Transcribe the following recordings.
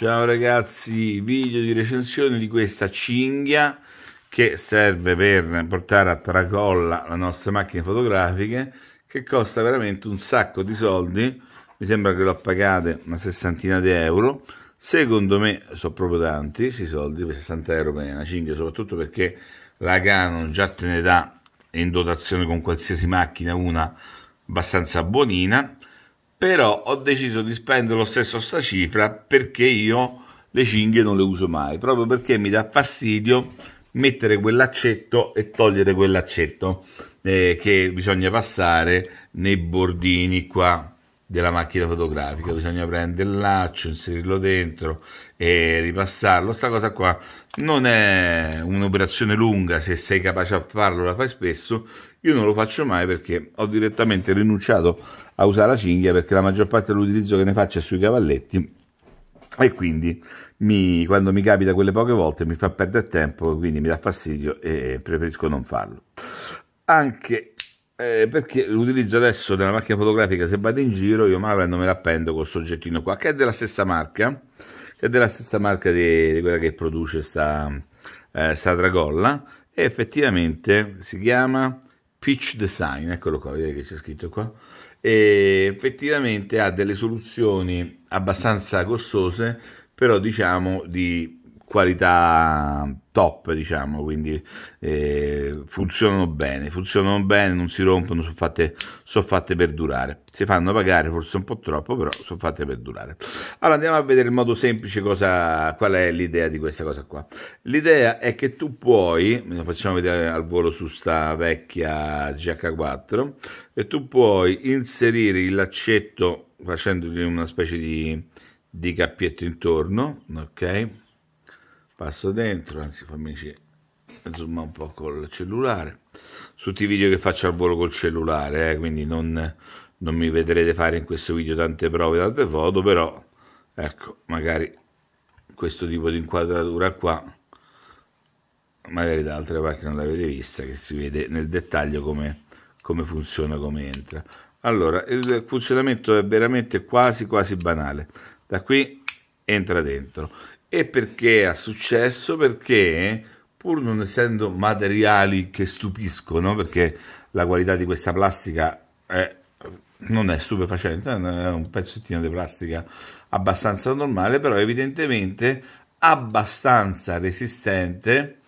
Ciao ragazzi, video di recensione di questa cinghia che serve per portare a tracolla le nostre macchine fotografiche che costa veramente un sacco di soldi, mi sembra che l'ho pagate una sessantina di euro, secondo me sono proprio tanti questi soldi 60 euro per una cinghia, soprattutto perché la Canon già te ne dà in dotazione con qualsiasi macchina una abbastanza buonina però ho deciso di spendere lo stesso sta cifra perché io le cinghie non le uso mai, proprio perché mi dà fastidio mettere quell'accetto e togliere quell'accetto eh, che bisogna passare nei bordini qua della macchina fotografica bisogna prendere il laccio inserirlo dentro e ripassarlo sta cosa qua non è un'operazione lunga se sei capace a farlo la fai spesso io non lo faccio mai perché ho direttamente rinunciato a usare la cinghia perché la maggior parte dell'utilizzo che ne faccio è sui cavalletti e quindi mi, quando mi capita quelle poche volte mi fa perdere tempo, quindi mi dà fastidio e preferisco non farlo. Anche eh, perché l'utilizzo adesso della macchina fotografica, se vado in giro, io malamente me la appendo col soggettino qua, che è della stessa marca, che è della stessa marca di, di quella che produce sta, eh, sta e effettivamente si chiama Pitch Design, eccolo qua, vedete che c'è scritto qua, e effettivamente ha delle soluzioni abbastanza costose, però diciamo di qualità top, diciamo, quindi eh, funzionano bene, funzionano bene, non si rompono, sono fatte, sono fatte per durare. Si fanno pagare forse un po' troppo, però sono fatte per durare. Allora andiamo a vedere in modo semplice cosa, qual è l'idea di questa cosa qua. L'idea è che tu puoi, facciamo vedere al volo su sta vecchia GH4, e tu puoi inserire il laccetto facendogli una specie di, di cappietto intorno, ok? passo dentro, anzi fammi zoom un po' col cellulare, tutti i video che faccio al volo col cellulare, eh, quindi non, non mi vedrete fare in questo video tante prove, tante foto, però ecco, magari questo tipo di inquadratura qua magari da altre parti non l'avete vista che si vede nel dettaglio come, come funziona come entra allora il funzionamento è veramente quasi quasi banale da qui entra dentro e perché ha successo? Perché pur non essendo materiali che stupiscono, perché la qualità di questa plastica è, non è stupefacente, è un pezzettino di plastica abbastanza normale, però evidentemente abbastanza resistente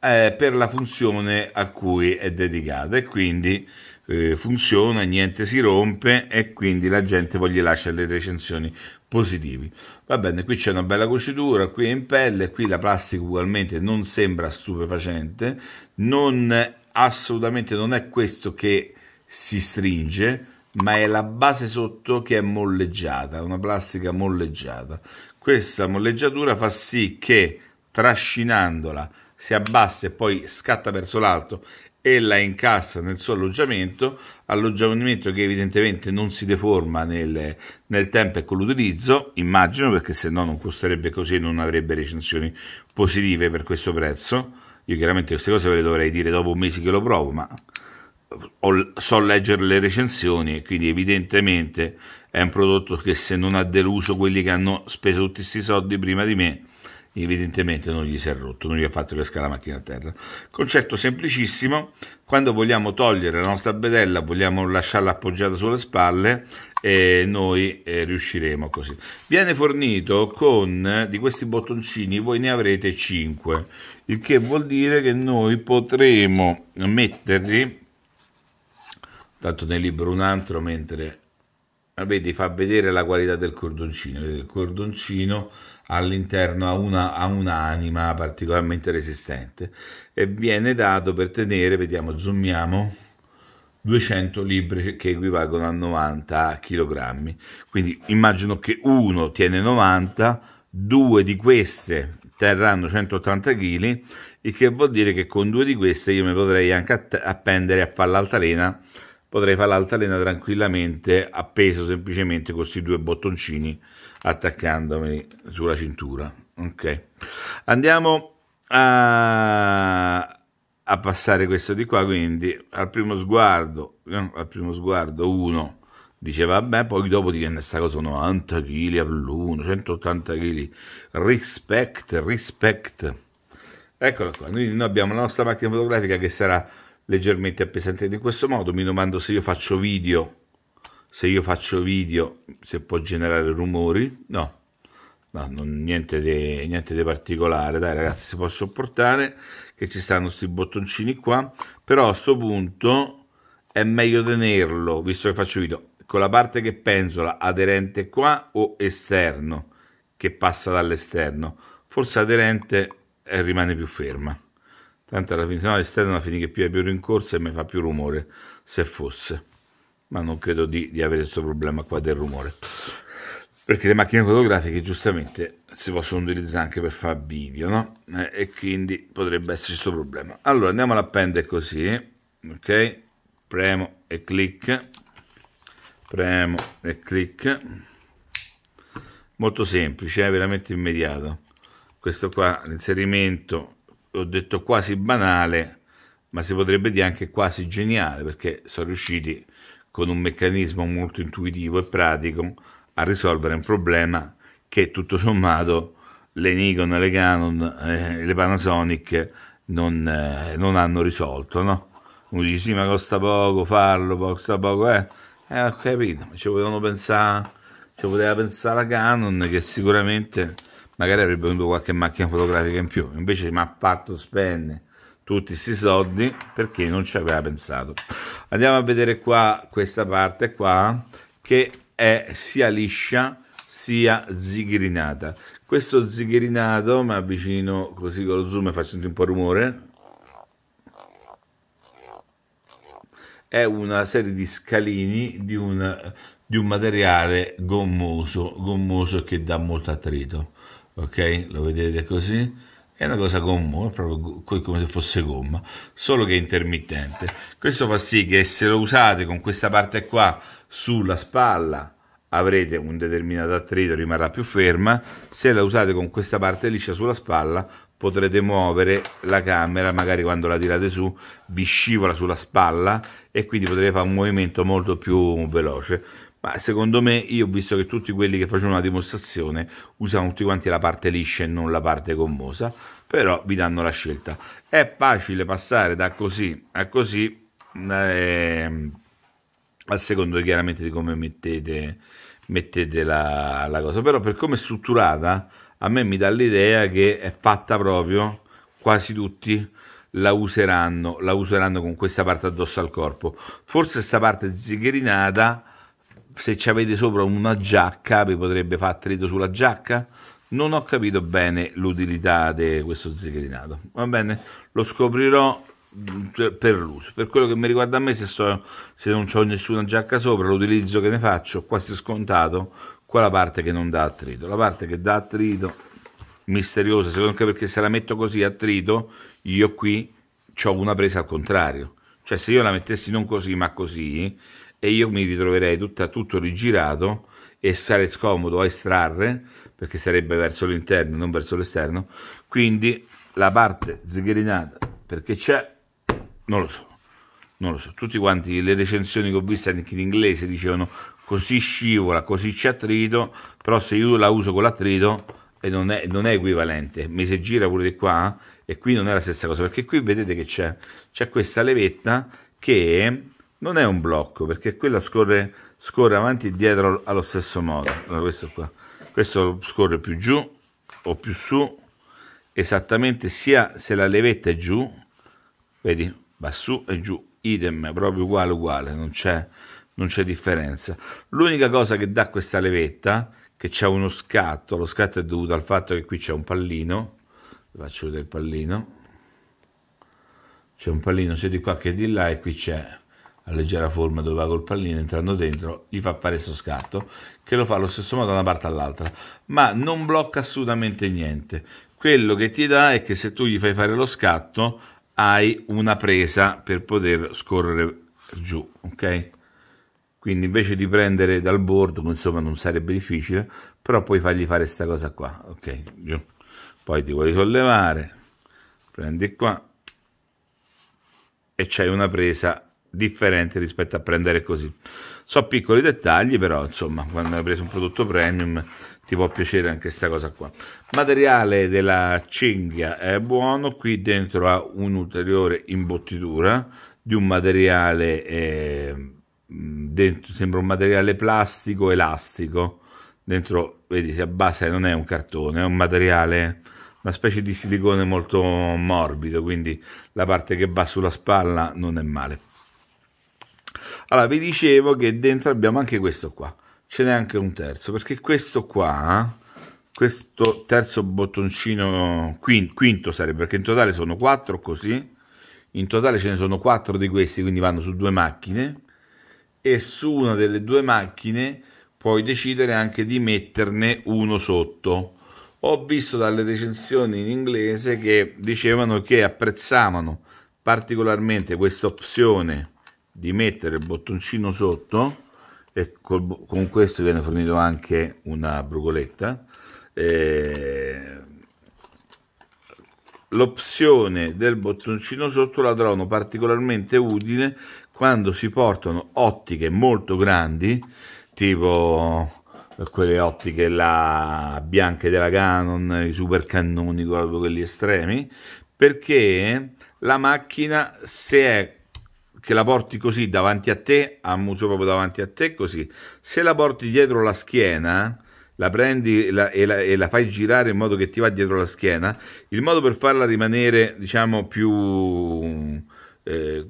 eh, per la funzione a cui è dedicata e quindi eh, funziona, niente si rompe e quindi la gente poi gli lascia le recensioni positivi. Va bene, qui c'è una bella cucitura, qui è in pelle, qui la plastica ugualmente non sembra stupefacente, non, assolutamente non è questo che si stringe, ma è la base sotto che è molleggiata, una plastica molleggiata. Questa molleggiatura fa sì che trascinandola si abbassa e poi scatta verso l'alto e la incassa nel suo alloggiamento, alloggiamento che evidentemente non si deforma nel, nel tempo e con l'utilizzo, immagino perché se no non costerebbe così e non avrebbe recensioni positive per questo prezzo. Io chiaramente queste cose ve le dovrei dire dopo mesi che lo provo, ma ho, so leggere le recensioni e quindi evidentemente è un prodotto che se non ha deluso quelli che hanno speso tutti questi soldi prima di me, evidentemente non gli si è rotto, non gli ha fatto pescare la macchina a terra. Concetto semplicissimo, quando vogliamo togliere la nostra bedella, vogliamo lasciarla appoggiata sulle spalle, e noi eh, riusciremo così. Viene fornito con eh, di questi bottoncini, voi ne avrete 5, il che vuol dire che noi potremo metterli, tanto ne libero un altro mentre eh, vedi fa vedere la qualità del cordoncino il cordoncino all'interno ha, una, ha un'anima particolarmente resistente e viene dato per tenere vediamo zoomiamo 200 libri che equivalgono a 90 kg quindi immagino che uno tiene 90 due di queste terranno 180 kg il che vuol dire che con due di queste io mi potrei anche appendere a fare l'altalena potrei fare l'altalena tranquillamente appeso semplicemente con questi due bottoncini attaccandomi sulla cintura ok andiamo a, a passare questo di qua quindi al primo sguardo al primo sguardo 1 dice vabbè poi dopo diventa questa cosa 90 kg all'uno 180 kg respect respect eccolo qua quindi noi abbiamo la nostra macchina fotografica che sarà leggermente appesantito in questo modo mi domando se io faccio video se io faccio video se può generare rumori no no, non, niente di niente de particolare dai ragazzi si può sopportare che ci stanno questi bottoncini qua però a questo punto è meglio tenerlo visto che faccio video con la parte che penzola aderente qua o esterno che passa dall'esterno forse aderente eh, rimane più ferma Tanto alla fine, se no l'esterno alla fine che più è più rincorsa e mi fa più rumore, se fosse. Ma non credo di, di avere questo problema qua del rumore. Perché le macchine fotografiche giustamente si possono utilizzare anche per fare video, no? Eh, e quindi potrebbe esserci questo problema. Allora andiamo all'appendere così, ok? Premo e clic, premo e clic. Molto semplice, eh? veramente immediato. Questo qua, l'inserimento l'ho detto quasi banale, ma si potrebbe dire anche quasi geniale, perché sono riusciti con un meccanismo molto intuitivo e pratico a risolvere un problema che tutto sommato le Nikon, le Canon, eh, le Panasonic non, eh, non, hanno risolto, no? Uno dice sì, ma costa poco farlo, costa poco, eh, eh ho capito, ci potevano pensare, ci poteva pensare la Canon che sicuramente magari avrebbe avuto qualche macchina fotografica in più, invece mi ha fatto spendere tutti questi soldi perché non ci aveva pensato. Andiamo a vedere qua questa parte qua che è sia liscia sia zighirinata. Questo zighirinato, mi avvicino così con lo zoom facendo un po' rumore, è una serie di scalini di un, di un materiale gommoso, gommoso che dà molto attrito ok? Lo vedete così? È una cosa gommosa, proprio come se fosse gomma, solo che è intermittente. Questo fa sì che se lo usate con questa parte qua sulla spalla avrete un determinato attrito, rimarrà più ferma. Se la usate con questa parte liscia sulla spalla potrete muovere la camera, magari quando la tirate su vi scivola sulla spalla e quindi potrete fare un movimento molto più veloce. Ma secondo me, io ho visto che tutti quelli che facevano la dimostrazione usano tutti quanti la parte liscia e non la parte gommosa, però vi danno la scelta. È facile passare da così a così, eh, a secondo chiaramente di come mettete, mettete la, la, cosa, però per come è strutturata a me mi dà l'idea che è fatta proprio quasi tutti la useranno, la useranno con questa parte addosso al corpo. Forse sta parte zigherinata se ci avete sopra una giacca vi potrebbe far trito sulla giacca? Non ho capito bene l'utilità di questo zigrinato, va bene? Lo scoprirò mm, per, l'uso. Per quello che mi riguarda a me, se, sto, se non ho nessuna giacca sopra, l'utilizzo che ne faccio, qua si è scontato, qua la parte che non dà attrito. La parte che dà attrito, misteriosa, secondo me perché se la metto così attrito, io qui ho una presa al contrario. Cioè se io la mettessi non così ma così, e io mi ritroverei tutta, tutto rigirato e sarei scomodo a estrarre perché sarebbe verso l'interno non verso l'esterno quindi la parte zigherinata perché c'è non lo so non lo so tutti quanti le recensioni che ho visto anche in inglese dicevano così scivola così c'è attrito però se io la uso con l'attrito e non è, non è equivalente mi si gira pure di qua eh, e qui non è la stessa cosa perché qui vedete che c'è c'è questa levetta che non è un blocco perché quella scorre, scorre avanti e dietro allo stesso modo allora, questo qua questo scorre più giù o più su esattamente sia se la levetta è giù vedi va su e giù idem proprio uguale uguale non c'è non c'è differenza l'unica cosa che dà questa levetta che c'è uno scatto lo scatto è dovuto al fatto che qui c'è un pallino vi faccio vedere il pallino c'è un pallino sia di qua che di là e qui c'è a leggera forma dove va col pallino entrando dentro, gli fa fare questo scatto che lo fa allo stesso modo da una parte all'altra, ma non blocca assolutamente niente. Quello che ti dà è che se tu gli fai fare lo scatto hai una presa per poter scorrere giù, ok? Quindi invece di prendere dal bordo, insomma non sarebbe difficile, però puoi fargli fare questa cosa qua, ok? Giù. Poi ti vuoi sollevare, prendi qua e c'hai una presa differente rispetto a prendere così. So piccoli dettagli, però insomma, quando hai preso un prodotto premium ti può piacere anche questa cosa qua. Materiale della cinghia è buono, qui dentro ha un'ulteriore imbottitura di un materiale, eh, dentro, sembra un materiale plastico elastico, dentro vedi si abbassa non è un cartone, è un materiale una specie di silicone molto morbido, quindi la parte che va sulla spalla non è male. Allora, vi dicevo che dentro abbiamo anche questo qua. Ce n'è anche un terzo, perché questo qua, questo terzo bottoncino, quinto, quinto sarebbe, perché in totale sono quattro così. In totale ce ne sono quattro di questi, quindi vanno su due macchine. E su una delle due macchine puoi decidere anche di metterne uno sotto. Ho visto dalle recensioni in inglese che dicevano che apprezzavano particolarmente questa opzione di mettere il bottoncino sotto e col, con questo viene fornito anche una brugoletta eh, l'opzione del bottoncino sotto la trovano particolarmente utile quando si portano ottiche molto grandi tipo eh, quelle ottiche la bianche della Canon, i super cannoni, quelli estremi, perché la macchina se è che la porti così davanti a te, a muso proprio davanti a te, così. Se la porti dietro la schiena, la prendi la, e, la, e, la, fai girare in modo che ti va dietro la schiena, il modo per farla rimanere, diciamo, più... Eh,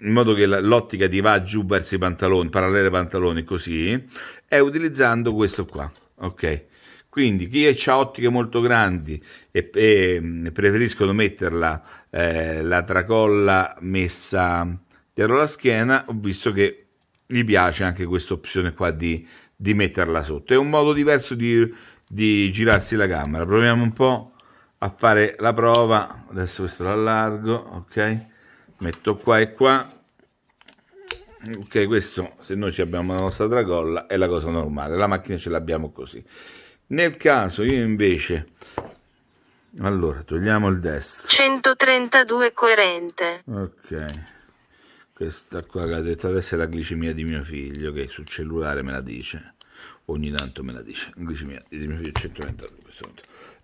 in modo che la, l'ottica ti va giù verso i pantaloni, parallele ai pantaloni, così, è utilizzando questo qua, ok? Quindi chi ha ottiche molto grandi e, e mm, preferiscono metterla eh, la tracolla messa dietro la schiena, ho visto che gli piace anche questa opzione qua di, di metterla sotto. È un modo diverso di, di girarsi la camera. Proviamo un po' a fare la prova. Adesso questo lo allargo, ok? Metto qua e qua. Ok, questo se noi abbiamo la nostra tracolla è la cosa normale, la macchina ce l'abbiamo così. Nel caso io invece... Allora, togliamo il destro. 132 coerente. Ok. Questa qua che ha detto adesso è la glicemia di mio figlio, che sul cellulare me la dice. Ogni tanto me la dice. Glicemia di mio figlio 132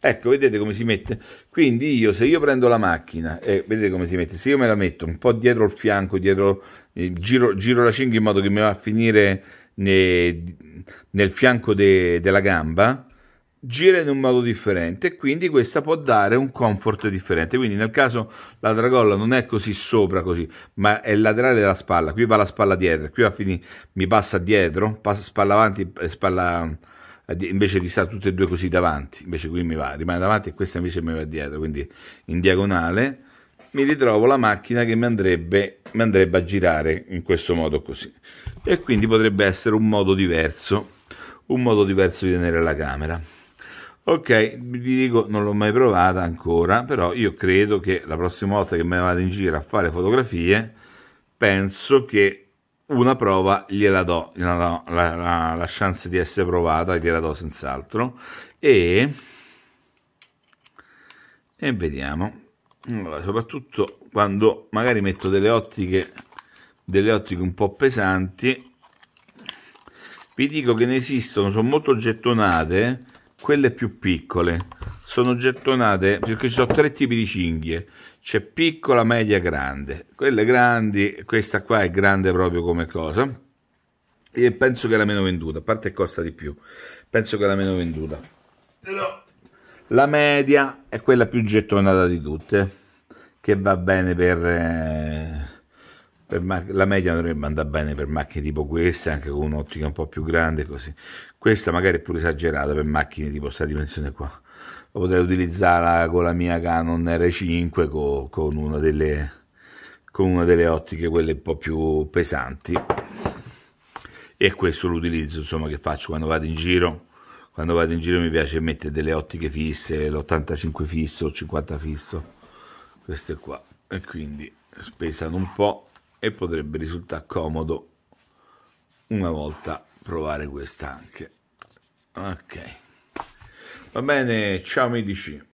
Ecco, vedete come si mette? Quindi io, se io prendo la macchina, e eh, vedete come si mette? Se io me la metto un po' dietro il fianco, dietro, eh, giro, giro, la cinghia in modo che mi va a finire ne, nel fianco de, della gamba, gira in un modo differente e quindi questa può dare un comfort differente. Quindi nel caso la dragolla non è così sopra così, ma è laterale della spalla, qui va la spalla dietro, qui a finire, mi passa dietro, passa spalla avanti, e spalla eh, invece di stare tutte e due così davanti, invece qui mi va, rimane davanti e questa invece mi va dietro, quindi in diagonale mi ritrovo la macchina che mi andrebbe, mi andrebbe a girare in questo modo così. E quindi potrebbe essere un modo diverso, un modo diverso di tenere la camera. Ok, vi dico, non l'ho mai provata ancora, però io credo che la prossima volta che me vado in giro a fare fotografie, penso che una prova gliela do, gliela do la, la, la, chance di essere provata gliela do senz'altro, e, e vediamo, allora, soprattutto quando magari metto delle ottiche, delle ottiche un po' pesanti, vi dico che ne esistono, sono molto gettonate, quelle più piccole sono gettonate perché ci sono tre tipi di cinghie c'è piccola, media, grande quelle grandi, questa qua è grande proprio come cosa e penso che è la meno venduta a parte costa di più penso che è la meno venduta però la media è quella più gettonata di tutte che va bene per, eh, per la media dovrebbe andare bene per macchine tipo queste anche con un'ottica un po' più grande così questa magari è pure esagerata per macchine tipo questa dimensione qua. La potrei utilizzarla con la mia Canon R5 con, con, una, delle, con una delle ottiche, quelle un po' più pesanti. E questo l'utilizzo insomma che faccio quando vado in giro quando vado in giro mi piace mettere delle ottiche fisse, l'85 fisso, 50 fisso, queste qua, e quindi pesano un po' e potrebbe risultare comodo una volta provare questa anche ok va bene ciao medici